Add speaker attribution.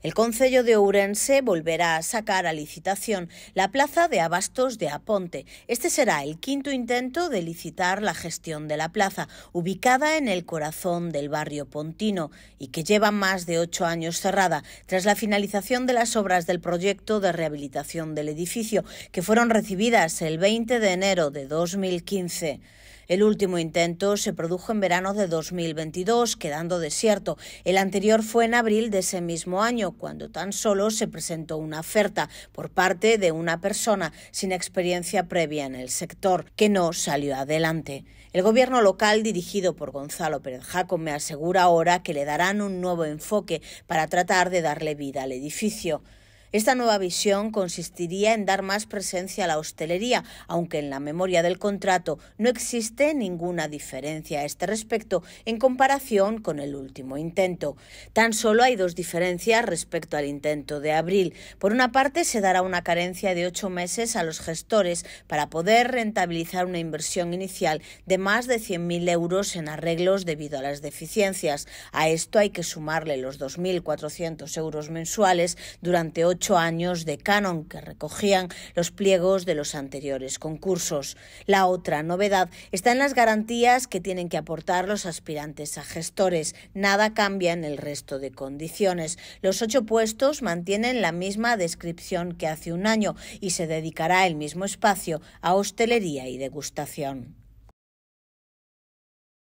Speaker 1: El Concello de Ourense volverá a sacar a licitación la plaza de abastos de Aponte. Este será el quinto intento de licitar la gestión de la plaza, ubicada en el corazón del barrio pontino y que lleva más de ocho años cerrada, tras la finalización de las obras del proyecto de rehabilitación del edificio, que fueron recibidas el 20 de enero de 2015. El último intento se produjo en verano de 2022, quedando desierto. El anterior fue en abril de ese mismo año, cuando tan solo se presentó una oferta por parte de una persona sin experiencia previa en el sector, que no salió adelante. El gobierno local, dirigido por Gonzalo Pérez Jaco, me asegura ahora que le darán un nuevo enfoque para tratar de darle vida al edificio. Esta nueva visión consistiría en dar más presencia a la hostelería, aunque en la memoria del contrato no existe ninguna diferencia a este respecto en comparación con el último intento. Tan solo hay dos diferencias respecto al intento de abril. Por una parte, se dará una carencia de ocho meses a los gestores para poder rentabilizar una inversión inicial de más de 100.000 euros en arreglos debido a las deficiencias. A esto hay que sumarle los 2.400 euros mensuales durante ocho ocho años de canon que recogían los pliegos de los anteriores concursos. La otra novedad está en las garantías que tienen que aportar los aspirantes a gestores. Nada cambia en el resto de condiciones. Los ocho puestos mantienen la misma descripción que hace un año y se dedicará el mismo espacio a hostelería y degustación.